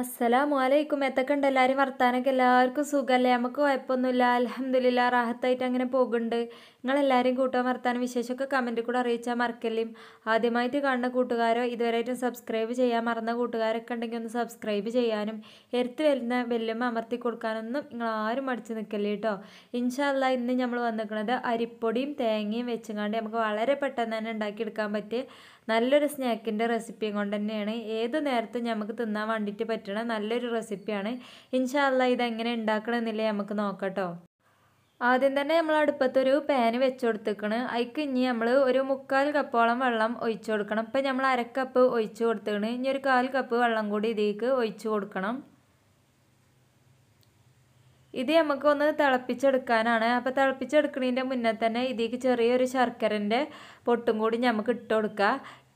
അസ്സലാമു അലൈക്കും എത്തൊക്കെയുണ്ട് എല്ലാവരും വർത്താനൊക്കെ എല്ലാവർക്കും സുഖമല്ലേ നമുക്ക് കുഴപ്പമൊന്നുമില്ല അലഹമില്ല റാഹത്തായിട്ട് അങ്ങനെ പോകുന്നുണ്ട് നിങ്ങളെല്ലാവരും കൂട്ടുക വർത്താനം വിശേഷമൊക്കെ കമൻറ്റ് കൂടെ അറിയിച്ചാൽ മറക്കല്ലേ ആദ്യമായിട്ട് കാണുന്ന കൂട്ടുകാരോ ഇതുവരെയായിട്ടും സബ്സ്ക്രൈബ് ചെയ്യാൻ മറന്ന കൂട്ടുകാരൊക്കെ ഉണ്ടെങ്കിൽ ഒന്ന് സബ്സ്ക്രൈബ് ചെയ്യാനും എരുത്ത് വരുന്ന ബെല്ലുമ്മ അമർത്തി കൊടുക്കാനൊന്നും നിങ്ങൾ ആരും മടിച്ച് നിൽക്കല്ലേ കേട്ടോ ഇൻഷാല്ല ഇന്ന് നമ്മൾ വന്നിരിക്കുന്നത് അരിപ്പൊടിയും തേങ്ങയും വെച്ചും നമുക്ക് വളരെ പെട്ടെന്ന് തന്നെ ഉണ്ടാക്കിയെടുക്കാൻ പറ്റിയ നല്ലൊരു സ്നാക്കിൻ്റെ റെസിപ്പിയും കൊണ്ട് തന്നെയാണ് ഏത് നേരത്തും നമുക്ക് തിന്നാൻ വേണ്ടിയിട്ട് പറ്റണ നല്ലൊരു റെസിപ്പിയാണ് ഇൻഷാല്ല ഇതെങ്ങനെ ഉണ്ടാക്കണമെന്നില്ലേ നമുക്ക് നോക്കട്ടോ ആദ്യം തന്നെ നമ്മൾ അടുപ്പത്തൊരു പാന് വെച്ചു കൊടുത്തേക്കണ് അതിക്ക് ഇനി നമ്മൾ ഒരു മുക്കാൽ കപ്പോളം വെള്ളം ഒഴിച്ചു കൊടുക്കണം ഇപ്പം നമ്മൾ അരക്കപ്പ് ഒഴിച്ചു കൊടുത്തേക്കണ് ഇനി ഒരു കാൽ കപ്പ് വെള്ളം കൂടി ഇതിലേക്ക് ഒഴിച്ചു കൊടുക്കണം ഇത് നമുക്കൊന്ന് തിളപ്പിച്ചെടുക്കാനാണ് അപ്പോൾ തിളപ്പിച്ചെടുക്കുന്നതിൻ്റെ മുന്നേ തന്നെ ഇതിലേക്ക് ചെറിയൊരു ശർക്കരൻ്റെ പൊട്ടും കൂടി നമുക്ക് ഇട്ട് കൊടുക്കുക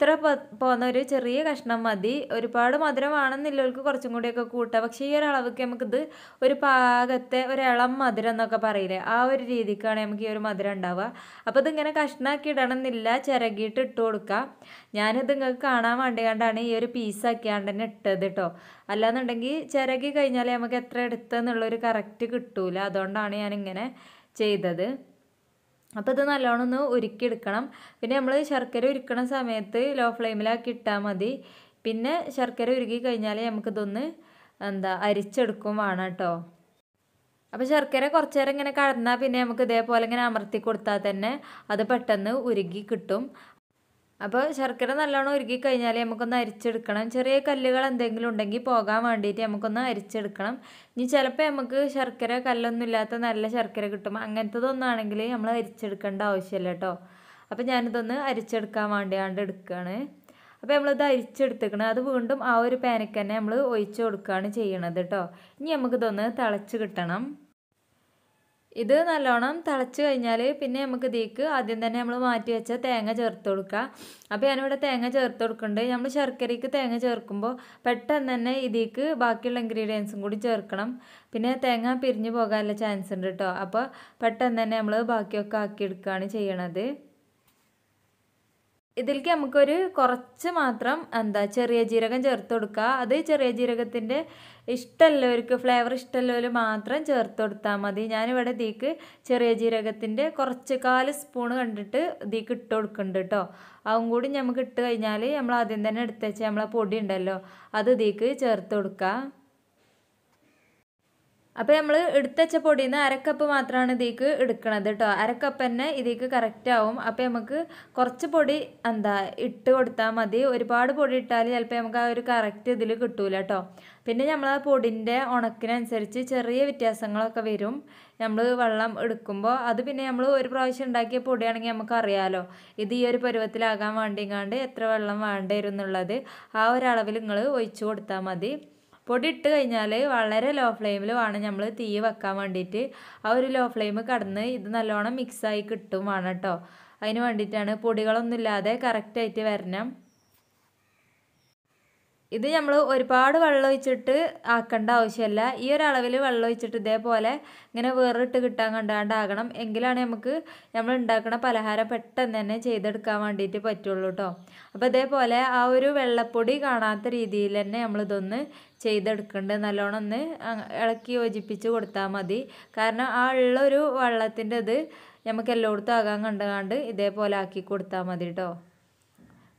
ഇത്ര പോകുന്ന ഒരു ചെറിയ കഷ്ണം മതി ഒരുപാട് മധുരമാണെന്നില്ലവർക്ക് കുറച്ചും കൂടിയൊക്കെ കൂട്ടുക പക്ഷേ ഈ ഒരളവൊക്കെ നമുക്കിത് ഒരു പാകത്തെ ഒരു ഇളം മധുരം എന്നൊക്കെ പറയില്ലേ ആ ഒരു രീതിക്കാണ് നമുക്ക് ഈ ഒരു മധുരം ഉണ്ടാവുക അപ്പോൾ ഇതിങ്ങനെ കഷ്ണമാക്കി ഇടണമെന്നില്ല ചിരകിയിട്ട് ഇട്ട് കൊടുക്കുക ഞാനിത് നിങ്ങൾക്ക് കാണാൻ വേണ്ടി കണ്ടാണ് ഈ ഒരു പീസാക്കിയാണ്ട് തന്നെ ഇട്ടത് കേട്ടോ അല്ലാന്നുണ്ടെങ്കിൽ ചിരകി കഴിഞ്ഞാൽ നമുക്ക് എത്ര എടുത്തെന്നുള്ളൊരു കറക്റ്റ് കിട്ടൂല അതുകൊണ്ടാണ് ഞാനിങ്ങനെ ചെയ്തത് അപ്പോൾ ഇത് നല്ലോണം ഒന്ന് ഉരുക്കിയെടുക്കണം പിന്നെ നമ്മൾ ശർക്കര ഉരുക്കണ സമയത്ത് ലോ ഫ്ലെയിമിലാക്കി ഇട്ടാൽ മതി പിന്നെ ശർക്കര ഉരുക്കി കഴിഞ്ഞാൽ നമുക്കിതൊന്ന് എന്താ അരിച്ചെടുക്കും വേണം കേട്ടോ അപ്പോൾ ശർക്കര കുറച്ചു നേരം ഇങ്ങനെ കടന്നാൽ പിന്നെ നമുക്ക് ഇതേപോലെ ഇങ്ങനെ അമർത്തി കൊടുത്താൽ തന്നെ അത് പെട്ടെന്ന് ഉരുകി കിട്ടും അപ്പോൾ ശർക്കര നല്ലോണം ഉരുക്കി കഴിഞ്ഞാൽ നമുക്കൊന്ന് അരിച്ചെടുക്കണം ചെറിയ കല്ലുകൾ എന്തെങ്കിലും ഉണ്ടെങ്കിൽ പോകാൻ വേണ്ടിയിട്ട് നമുക്കൊന്ന് അരിച്ചെടുക്കണം ഇനി ചിലപ്പോൾ നമുക്ക് ശർക്കര കല്ലൊന്നും ഇല്ലാത്ത നല്ല ശർക്കര കിട്ടും അങ്ങനത്തതൊന്നാണെങ്കിൽ നമ്മൾ അരിച്ചെടുക്കേണ്ട ആവശ്യമില്ല കേട്ടോ അപ്പോൾ ഞാനിതൊന്ന് അരിച്ചെടുക്കാൻ വേണ്ടിയാണ്ട് എടുക്കുകയാണ് അപ്പോൾ നമ്മളിത് അരിച്ചെടുത്തേക്കണം അത് വീണ്ടും ആ ഒരു പാനക്ക് തന്നെ നമ്മൾ ഒഴിച്ച് കൊടുക്കുകയാണ് ചെയ്യണത് കേട്ടോ ഇനി നമുക്കിതൊന്ന് തിളച്ച് കിട്ടണം ഇത് നല്ലോണം തിളച്ച് കഴിഞ്ഞാൽ പിന്നെ നമുക്ക് ഇതിലേക്ക് ആദ്യം തന്നെ നമ്മൾ മാറ്റി വെച്ച തേങ്ങ ചേർത്ത് കൊടുക്കുക അപ്പോൾ ഞാനിവിടെ തേങ്ങ ചേർത്ത് കൊടുക്കുന്നുണ്ട് നമ്മൾ ശർക്കരയ്ക്ക് തേങ്ങ ചേർക്കുമ്പോൾ പെട്ടെന്ന് തന്നെ ഇതിലേക്ക് ബാക്കിയുള്ള ഇൻഗ്രീഡിയൻസും കൂടി ചേർക്കണം പിന്നെ തേങ്ങ പിരിഞ്ഞു പോകാനുള്ള ചാൻസ് ഉണ്ട് കേട്ടോ അപ്പോൾ പെട്ടെന്ന് തന്നെ നമ്മൾ ബാക്കിയൊക്കെ ആക്കിയെടുക്കുകയാണ് ചെയ്യണത് ഇതിലേക്ക് നമുക്കൊരു കുറച്ച് മാത്രം എന്താ ചെറിയ ജീരകം ചേർത്ത് കൊടുക്കുക അത് ചെറിയ ജീരകത്തിൻ്റെ ഇഷ്ടമുള്ളവർക്ക് ഫ്ലേവർ ഇഷ്ടമുള്ളവർ മാത്രം ചേർത്ത് കൊടുത്താൽ മതി ഞാനിവിടെ ഇതിക്ക് ചെറിയ ജീരകത്തിൻ്റെ കുറച്ച് കാൽ സ്പൂണ് കണ്ടിട്ട് തീക്ക് ഇട്ട് കൊടുക്കുന്നുണ്ട് കേട്ടോ അതും കൂടി നമുക്ക് ഇട്ട് കഴിഞ്ഞാൽ നമ്മൾ ആദ്യം തന്നെ എടുത്ത് നമ്മളെ പൊടി ഉണ്ടല്ലോ അത് ഇതിക്ക് ചേർത്ത് കൊടുക്കുക അപ്പോൾ നമ്മൾ എടുത്തച്ച പൊടിയിൽ നിന്ന് അരക്കപ്പ് മാത്രമാണ് ഇതിലേക്ക് എടുക്കണത് കേട്ടോ അരക്കപ്പ് തന്നെ ഇതിലേക്ക് കറക്റ്റ് ആവും അപ്പോൾ നമുക്ക് കുറച്ച് പൊടി എന്താ ഇട്ട് കൊടുത്താൽ മതി ഒരുപാട് പൊടി ഇട്ടാൽ ചിലപ്പോൾ നമുക്ക് ആ ഒരു കറക്റ്റ് ഇതിൽ കിട്ടൂല കേട്ടോ പിന്നെ നമ്മൾ ആ പൊടിൻ്റെ ഉണക്കിനനുസരിച്ച് ചെറിയ വ്യത്യാസങ്ങളൊക്കെ വരും നമ്മൾ വെള്ളം എടുക്കുമ്പോൾ അത് പിന്നെ നമ്മൾ ഒരു പ്രാവശ്യം ഉണ്ടാക്കിയ പൊടിയാണെങ്കിൽ നമുക്കറിയാമല്ലോ ഇത് ഈ ഒരു പരുവത്തിലാകാൻ വേണ്ടിങ്ങാണ്ട് എത്ര വെള്ളം വേണ്ടി എന്നുള്ളത് ആ ഒരളവിൽ നിങ്ങൾ ഒഴിച്ചു കൊടുത്താൽ മതി പൊടി ഇട്ട് കഴിഞ്ഞാൽ വളരെ ലോ ഫ്ലെയിമിൽ വേണം നമ്മൾ തീ വെക്കാൻ വേണ്ടിയിട്ട് ആ ഒരു ലോ ഫ്ലെയിം കടന്ന് ഇത് നല്ലോണം മിക്സായി കിട്ടും വേണം കേട്ടോ അതിന് വേണ്ടിയിട്ടാണ് ഇല്ലാതെ കറക്റ്റായിട്ട് വരണം ഇത് നമ്മൾ ഒരുപാട് വെള്ളം ഒഴിച്ചിട്ട് ആക്കേണ്ട ആവശ്യമില്ല ഈ ഒരളവിൽ വെള്ളം ഒഴിച്ചിട്ട് ഇതേപോലെ ഇങ്ങനെ വേറിട്ട് കിട്ടാൻ കണ്ടാണ്ടാകണം എങ്കിലാണ് നമുക്ക് നമ്മൾ ഉണ്ടാക്കുന്ന പലഹാരം പെട്ടെന്ന് തന്നെ ചെയ്തെടുക്കാൻ വേണ്ടിയിട്ട് പറ്റുള്ളൂ കേട്ടോ അപ്പോൾ ഇതേപോലെ ആ ഒരു വെള്ളപ്പൊടി കാണാത്ത രീതിയിൽ തന്നെ നമ്മളിതൊന്ന് ചെയ്തെടുക്കേണ്ടത് നല്ലോണം ഒന്ന് ഇളക്കി യോജിപ്പിച്ച് കൊടുത്താൽ മതി കാരണം ആ ഉള്ളൊരു വെള്ളത്തിൻ്റെ ഇത് നമുക്ക് എല്ലായിടത്തും ആകാൻ കണ്ടുകാണ്ട് ഇതേപോലെ ആക്കി കൊടുത്താൽ മതി കേട്ടോ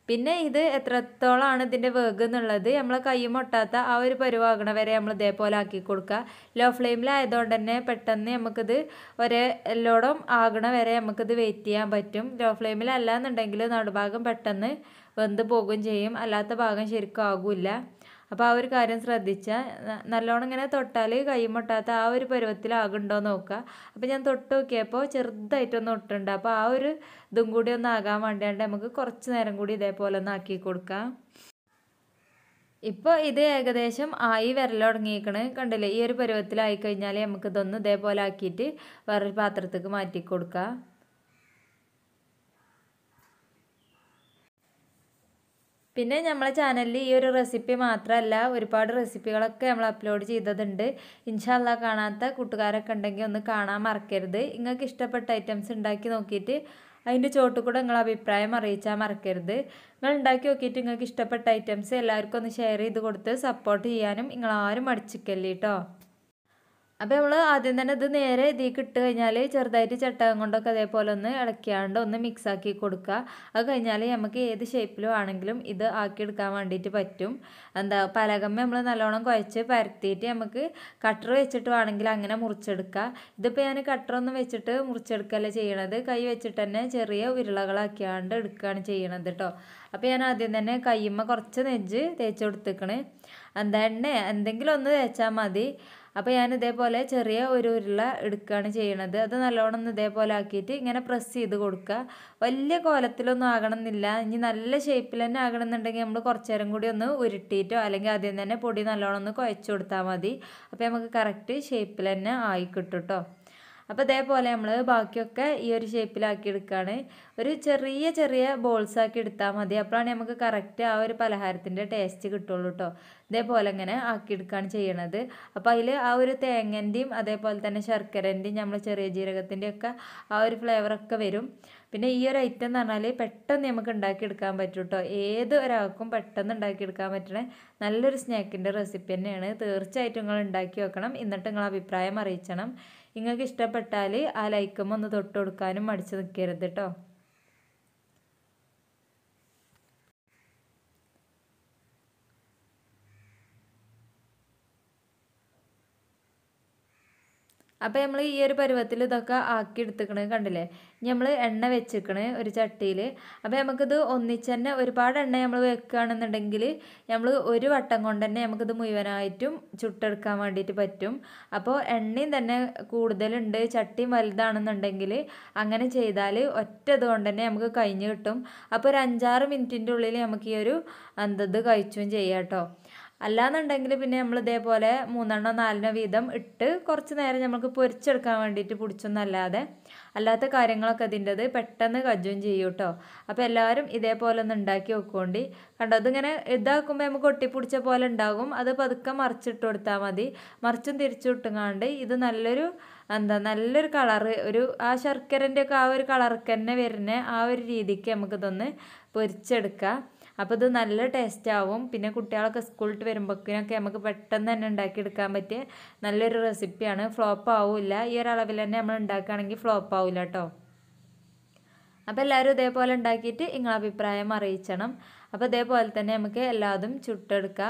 പിന്നെ ഇത് എത്രത്തോളമാണ് ഇതിൻ്റെ വേഗ് എന്നുള്ളത് നമ്മൾ കൈ മുട്ടാത്ത ആ ഒരു പരുവാകണ വരെ നമ്മൾ ഇതേപോലെ ആക്കി കൊടുക്കുക ലോ ഫ്ലെയിമിലായതുകൊണ്ട് തന്നെ പെട്ടെന്ന് നമുക്കിത് ഒരേ എല്ലോടും ആകണ വരെ നമുക്കിത് വെയിറ്റ് ചെയ്യാൻ പറ്റും ലോ ഫ്ലെയിമിലല്ല എന്നുണ്ടെങ്കിൽ നടുഭാഗം പെട്ടെന്ന് വെന്ത് പോകുകയും ചെയ്യും അല്ലാത്ത ഭാഗം ശരിക്കും ആകില്ല അപ്പോൾ ആ ഒരു കാര്യം ശ്രദ്ധിച്ചാൽ നല്ലോണം ഇങ്ങനെ തൊട്ടാൽ കൈമുട്ടാത്ത ആ ഒരു പരുവത്തിലാകുണ്ടോ നോക്കുക അപ്പോൾ ഞാൻ തൊട്ട് നോക്കിയപ്പോൾ ചെറുതായിട്ടൊന്ന് ഒട്ടുണ്ട് അപ്പോൾ ആ ഒരു ഇതും കൂടി ഒന്ന് ആകാൻ വേണ്ടിയാണ്ട് നമുക്ക് കുറച്ച് നേരം കൂടി ഇതേപോലെ ഒന്ന് ആക്കി കൊടുക്കാം ഇപ്പോൾ ഇത് ഏകദേശം ആയി വിരലുടങ്ങിയിരിക്കണ് കണ്ടില്ലേ ഈ ഒരു പരുവത്തിലായി കഴിഞ്ഞാൽ നമുക്കിതൊന്ന് ഇതേപോലെ ആക്കിയിട്ട് വേറൊരു പാത്രത്തേക്ക് മാറ്റി കൊടുക്കാം പിന്നെ നമ്മളെ ചാനലിൽ ഈ ഒരു റെസിപ്പി മാത്രമല്ല ഒരുപാട് റെസിപ്പികളൊക്കെ നമ്മൾ അപ്ലോഡ് ചെയ്തതുണ്ട് ഇൻഷാല്ല കാണാത്ത കൂട്ടുകാരൊക്കെ ഉണ്ടെങ്കിൽ ഒന്ന് കാണാൻ മറക്കരുത് നിങ്ങൾക്ക് ഇഷ്ടപ്പെട്ട ഐറ്റംസ് ഉണ്ടാക്കി നോക്കിയിട്ട് അതിൻ്റെ ചോട്ടുകൂടെ നിങ്ങൾ അഭിപ്രായം അറിയിച്ചാൽ മറക്കരുത് നിങ്ങൾ ഉണ്ടാക്കി നോക്കിയിട്ട് നിങ്ങൾക്ക് ഇഷ്ടപ്പെട്ട ഐറ്റംസ് എല്ലാവർക്കും ഒന്ന് ഷെയർ ചെയ്ത് കൊടുത്ത് സപ്പോർട്ട് ചെയ്യാനും നിങ്ങൾ ആരും മടിച്ചിക്കല്ലേ കേട്ടോ അപ്പോൾ നമ്മൾ ആദ്യം തന്നെ ഇത് നേരെ ഇതിൽ ഇട്ട് കഴിഞ്ഞാൽ ചെറുതായിട്ട് ചട്ടകം കൊണ്ടൊക്കെ അതേപോലെ ഒന്ന് ഇളക്കിയാണ്ട് ഒന്ന് മിക്സ് ആക്കി കൊടുക്കുക അത് കഴിഞ്ഞാൽ നമുക്ക് ഏത് ഷേപ്പിലും ആണെങ്കിലും ഇത് ആക്കിയെടുക്കാൻ വേണ്ടിയിട്ട് പറ്റും എന്താ പലകമ്മ നമ്മൾ നല്ലോണം കുഴച്ച് പരത്തിയിട്ട് നമുക്ക് കട്ടർ വെച്ചിട്ട് വേണമെങ്കിൽ അങ്ങനെ മുറിച്ചെടുക്കുക ഇതിപ്പോൾ ഞാൻ കട്ടറൊന്നും വെച്ചിട്ട് മുറിച്ചെടുക്കല്ല ചെയ്യണത് കൈ വെച്ചിട്ട് തന്നെ ചെറിയ ഉരുളകളാക്കിയാണ്ട് എടുക്കുകയാണ് ചെയ്യണത് കേട്ടോ അപ്പോൾ ഞാൻ ആദ്യം തന്നെ കയ്യുമ്മ കുറച്ച് നെഞ്ച് തേച്ച് കൊടുത്തേക്കണ് എന്താ എണ്ണ എന്തെങ്കിലും ഒന്ന് തേച്ചാൽ മതി അപ്പോൾ ഞാൻ ഇതേപോലെ ചെറിയ ഒരു ഉരുള എടുക്കുകയാണ് ചെയ്യണത് അത് നല്ലോണം ഒന്ന് ഇതേപോലെ ആക്കിയിട്ട് ഇങ്ങനെ പ്രസ് ചെയ്ത് കൊടുക്കുക വലിയ കോലത്തിലൊന്നും ആകണമെന്നില്ല ഇനി നല്ല ഷേപ്പിൽ തന്നെ ആകണമെന്നുണ്ടെങ്കിൽ നമ്മൾ കുറച്ച് നേരം കൂടി ഒന്ന് ഉരുട്ടിയിട്ടോ അല്ലെങ്കിൽ ആദ്യം തന്നെ പൊടി നല്ലോണം ഒന്ന് കുഴച്ചു കൊടുത്താൽ മതി അപ്പോൾ നമുക്ക് കറക്റ്റ് ഷേപ്പിൽ തന്നെ ആയിക്കിട്ടും കേട്ടോ അപ്പോൾ ഇതേപോലെ നമ്മൾ ബാക്കിയൊക്കെ ഈ ഒരു ഷേപ്പിലാക്കി എടുക്കുകയാണ് ഒരു ചെറിയ ചെറിയ ബോൾസ് ആക്കി എടുത്താൽ മതി അപ്പോഴാണ് നമുക്ക് കറക്റ്റ് ആ ഒരു പലഹാരത്തിൻ്റെ ടേസ്റ്റ് കിട്ടുള്ളൂ കേട്ടോ ഇതേപോലെ ഇങ്ങനെ ആക്കിയെടുക്കുകയാണ് ചെയ്യണത് അപ്പോൾ അതിൽ ആ ഒരു തേങ്ങൻ്റെയും അതേപോലെ തന്നെ ശർക്കരൻ്റെയും നമ്മൾ ചെറിയ ജീരകത്തിൻ്റെയൊക്കെ ആ ഒരു ഫ്ലേവറൊക്കെ വരും പിന്നെ ഈ ഒരു ഐറ്റം എന്ന് പറഞ്ഞാൽ പെട്ടെന്ന് നമുക്ക് ഉണ്ടാക്കിയെടുക്കാൻ പറ്റും കേട്ടോ ഏത് ഒരാൾക്കും പെട്ടെന്ന് ഉണ്ടാക്കിയെടുക്കാൻ പറ്റണ നല്ലൊരു സ്നാക്കിൻ്റെ റെസിപ്പി തന്നെയാണ് തീർച്ചയായിട്ടും നിങ്ങൾ ഉണ്ടാക്കി വെക്കണം എന്നിട്ട് നിങ്ങൾ അഭിപ്രായം അറിയിക്കണം നിങ്ങൾക്ക് ഇഷ്ടപ്പെട്ടാൽ ആ ലൈക്കും ഒന്ന് തൊട്ട് കൊടുക്കാനും മടിച്ചു നിൽക്കരുത് കേട്ടോ അപ്പോൾ നമ്മൾ ഈ ഒരു പരുവത്തിൽ ഇതൊക്കെ ആക്കി എടുത്തിക്കണേ കണ്ടില്ലേ ഇനി നമ്മൾ എണ്ണ വെച്ചിക്കണേ ഒരു ചട്ടിയിൽ അപ്പോൾ നമുക്കിത് ഒന്നിച്ച് തന്നെ ഒരുപാട് എണ്ണ നമ്മൾ വെക്കുകയാണെന്നുണ്ടെങ്കിൽ നമ്മൾ ഒരു വട്ടം കൊണ്ട് തന്നെ നമുക്കിത് മുഴുവനായിട്ടും ചുട്ടെടുക്കാൻ വേണ്ടിയിട്ട് പറ്റും അപ്പോൾ എണ്ണയും തന്നെ കൂടുതലുണ്ട് ചട്ടിയും വലുതാണെന്നുണ്ടെങ്കിൽ അങ്ങനെ ചെയ്താൽ ഒറ്റ ഇതുകൊണ്ട് തന്നെ നമുക്ക് കഴിഞ്ഞ് കിട്ടും അപ്പോൾ ഒരു അഞ്ചാറ് മിനിറ്റിൻ്റെ ഉള്ളിൽ നമുക്ക് ഈ ഒരു എന്തത് കഴിച്ചും ചെയ്യാം കേട്ടോ അല്ലാന്നുണ്ടെങ്കിൽ പിന്നെ നമ്മൾ ഇതേപോലെ മൂന്നെണ്ണോ നാലെണ്ണോ വീതം ഇട്ട് കുറച്ച് നേരം നമുക്ക് പൊരിച്ചെടുക്കാൻ വേണ്ടിയിട്ട് പിടിച്ചൊന്നല്ലാതെ അല്ലാത്ത കാര്യങ്ങളൊക്കെ അതിൻ്റെത് പെട്ടെന്ന് കജ്ജും ചെയ്യും കേട്ടോ അപ്പോൾ എല്ലാവരും ഇതേപോലെ ഒന്ന് ഉണ്ടാക്കി വെക്കോണ്ടി കണ്ടോ അതിങ്ങനെ ഇതാക്കുമ്പോൾ നമുക്ക് ഒട്ടിപ്പിടിച്ച പോലെ ഉണ്ടാകും അത് പതുക്കെ മറിച്ചിട്ട് കൊടുത്താൽ മതി മറിച്ചും വിട്ടുങ്ങാണ്ട് ഇത് നല്ലൊരു എന്താ നല്ലൊരു കളറ് ഒരു ആ ശർക്കരൻ്റെ ഒക്കെ ആ ഒരു കളർക്ക് തന്നെ വരുന്ന ആ ഒരു രീതിക്ക് നമുക്കിതൊന്ന് പൊരിച്ചെടുക്കാം അപ്പോൾ ഇത് നല്ല ടേസ്റ്റാവും പിന്നെ കുട്ടികളൊക്കെ സ്കൂളിട്ട് വരുമ്പോഴേക്കിനൊക്കെ നമുക്ക് പെട്ടെന്ന് തന്നെ ഉണ്ടാക്കിയെടുക്കാൻ പറ്റിയ നല്ലൊരു റെസിപ്പിയാണ് ഫ്ലോപ്പ് ആവില്ല ഈ ഒരളവിൽ തന്നെ നമ്മൾ ഉണ്ടാക്കുകയാണെങ്കിൽ ഫ്ലോപ്പ് ആവില്ല കേട്ടോ അപ്പോൾ എല്ലാവരും ഇതേപോലെ ഉണ്ടാക്കിയിട്ട് നിങ്ങളഭിപ്രായം അറിയിച്ചണം അപ്പോൾ അതേപോലെ തന്നെ നമുക്ക് എല്ലാതും ചുട്ടെടുക്കുക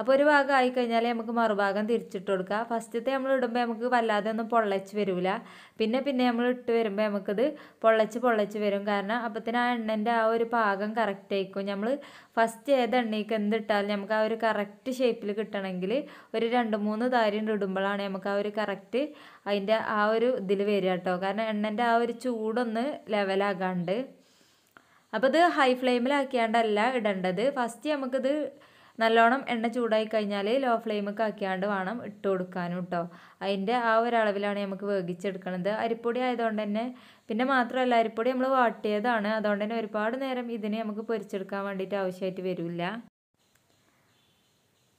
അപ്പോൾ ഒരു ഭാഗം ആയി കഴിഞ്ഞാൽ നമുക്ക് മറുഭാഗം തിരിച്ചിട്ട് കൊടുക്കുക ഫസ്റ്റത്തെ നമ്മൾ ഇടുമ്പോൾ നമുക്ക് വല്ലാതെ ഒന്നും പൊള്ളച്ച് വരില്ല പിന്നെ പിന്നെ നമ്മൾ ഇട്ട് വരുമ്പോൾ നമുക്കത് പൊള്ളച്ച് പൊള്ളച്ച് വരും കാരണം അപ്പത്തിന് ആ എണ്ണൻ്റെ ആ ഒരു പാകം കറക്റ്റ് ആയിരിക്കും നമ്മൾ ഫസ്റ്റ് ഏത് എണ്ണയ്ക്ക് എന്തിട്ടാലും നമുക്ക് ആ ഒരു കറക്റ്റ് ഷേപ്പിൽ കിട്ടണമെങ്കിൽ ഒരു രണ്ട് മൂന്ന് താരിണ്ട് ഇടുമ്പോഴാണ് നമുക്ക് ആ ഒരു കറക്റ്റ് അതിൻ്റെ ആ ഒരു ഇതിൽ വരിക കേട്ടോ കാരണം എണ്ണൻ്റെ ആ ഒരു ചൂടൊന്ന് ലെവലാകാണ്ട് അപ്പോൾ ഇത് ഹൈ ഫ്ലെയിമിലാക്കിയാണ്ടല്ല ഇടേണ്ടത് ഫസ്റ്റ് നമുക്കിത് നല്ലോണം എണ്ണ ചൂടായി കഴിഞ്ഞാൽ ലോ ഫ്ലെയിമൊക്കെ ആക്കിയാണ്ട് വേണം ഇട്ട് കൊടുക്കാനും കേട്ടോ അതിൻ്റെ ആ ഒരളവിലാണ് നമുക്ക് വേഗിച്ചെടുക്കണത് അരിപ്പൊടി ആയതുകൊണ്ട് തന്നെ പിന്നെ മാത്രമല്ല അരിപ്പൊടി നമ്മൾ വാട്ടിയതാണ് അതുകൊണ്ട് തന്നെ ഒരുപാട് നേരം ഇതിനെ നമുക്ക് പൊരിച്ചെടുക്കാൻ വേണ്ടിയിട്ട് ആവശ്യമായിട്ട് വരില്ല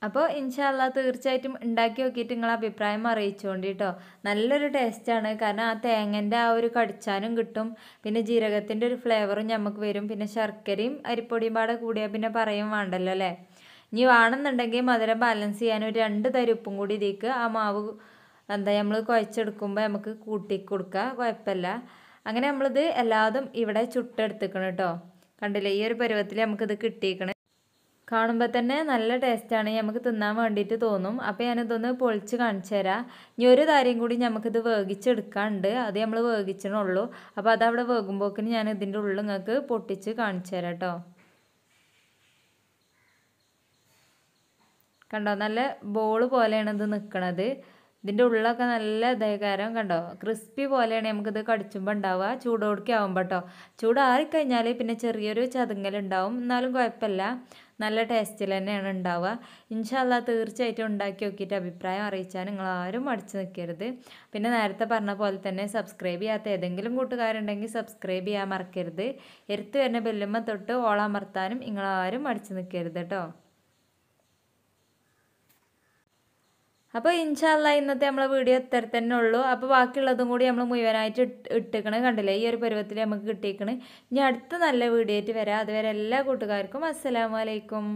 അപ്പോൾ ഇൻഷാല്ല തീർച്ചയായിട്ടും ഉണ്ടാക്കി നോക്കിയിട്ട് നിങ്ങൾ അഭിപ്രായം അറിയിച്ചുകൊണ്ട് കേട്ടോ നല്ലൊരു ടേസ്റ്റാണ് കാരണം ആ തേങ്ങൻ്റെ ആ ഒരു കടിച്ചാനും കിട്ടും പിന്നെ ജീരകത്തിൻ്റെ ഒരു ഫ്ലേവറും നമുക്ക് വരും പിന്നെ ശർക്കരയും അരിപ്പൊടിയും പാടെ കൂടിയാൽ പിന്നെ പറയും വേണ്ടല്ലോ അല്ലേ ഇനി വേണമെന്നുണ്ടെങ്കിൽ മധുരം ബാലൻസ് ചെയ്യാൻ ഒരു രണ്ട് തരുപ്പും കൂടി ഇതിക്ക് ആ മാവ് എന്താ നമ്മൾ കുഴച്ചെടുക്കുമ്പോൾ നമുക്ക് കൂട്ടി കൊടുക്കുക കുഴപ്പമില്ല അങ്ങനെ നമ്മളിത് എല്ലാതും ഇവിടെ ചുട്ടെടുത്തിക്കണം കേട്ടോ കണ്ടില്ലേ ഈ ഒരു പരുവത്തിൽ നമുക്കിത് കിട്ടിയിക്കണം കാണുമ്പോൾ തന്നെ നല്ല ടേസ്റ്റാണ് നമുക്ക് തിന്നാൻ വേണ്ടിയിട്ട് തോന്നും അപ്പോൾ ഞാനിതൊന്ന് പൊളിച്ച് കാണിച്ചു തരാം ഇനി ഒരു കാര്യം കൂടി നമുക്കിത് വേഗിച്ചെടുക്കാണ്ട് അത് നമ്മൾ വേവിച്ചണുള്ളൂ അപ്പോൾ അതവിടെ വേകുമ്പോക്കിന് ഞാൻ ഇതിൻ്റെ ഉള്ളിൽ നിങ്ങൾക്ക് പൊട്ടിച്ച് കാണിച്ചു തരാം കേട്ടോ കണ്ടോ നല്ല ബോൾ പോലെയാണ് ഇത് നിൽക്കണത് ഇതിൻ്റെ ഉള്ളൊക്കെ നല്ല ദയകാരം കണ്ടോ ക്രിസ്പി പോലെയാണ് നമുക്കിത് കടിച്ചുമ്പോൾ ഉണ്ടാവുക ചൂടോടുക്കാവുമ്പോൾ കേട്ടോ ചൂടാറിക്കഴിഞ്ഞാൽ പിന്നെ ചെറിയൊരു ചതുങ്ങലുണ്ടാവും എന്നാലും കുഴപ്പമില്ല നല്ല ടേസ്റ്റിൽ തന്നെയാണ് ഉണ്ടാവുക ഇൻഷാല്ല തീർച്ചയായിട്ടും ഉണ്ടാക്കി നോക്കിയിട്ട് അഭിപ്രായം അറിയിച്ചാൽ നിങ്ങൾ ആരും മടിച്ചു നിൽക്കരുത് പിന്നെ നേരത്തെ പറഞ്ഞ പോലെ തന്നെ സബ്സ്ക്രൈബ് ചെയ്യാത്ത ഏതെങ്കിലും കൂട്ടുകാരുണ്ടെങ്കിൽ സബ്സ്ക്രൈബ് ചെയ്യാൻ മറക്കരുത് എരുത്ത് വരുന്ന ബെല്ലുമ്മ തൊട്ട് ഓളമർത്താനും നിങ്ങളാരും മടിച്ചു നിൽക്കരുത് കേട്ടോ അപ്പോൾ ഇൻഷാല്ല ഇന്നത്തെ നമ്മളെ വീഡിയോ ഇത്ര തന്നെ ഉള്ളൂ അപ്പോൾ ബാക്കിയുള്ളതും കൂടി നമ്മൾ മുഴുവനായിട്ട് ഇട്ടേക്കണേ കണ്ടില്ലേ ഈ ഒരു പരുവത്തിൽ നമുക്ക് കിട്ടിയേക്കണേ ഇനി അടുത്ത നല്ല വീഡിയോ ആയിട്ട് വരാം അതുവരെ എല്ലാ കൂട്ടുകാർക്കും അസ്സലാമലൈക്കും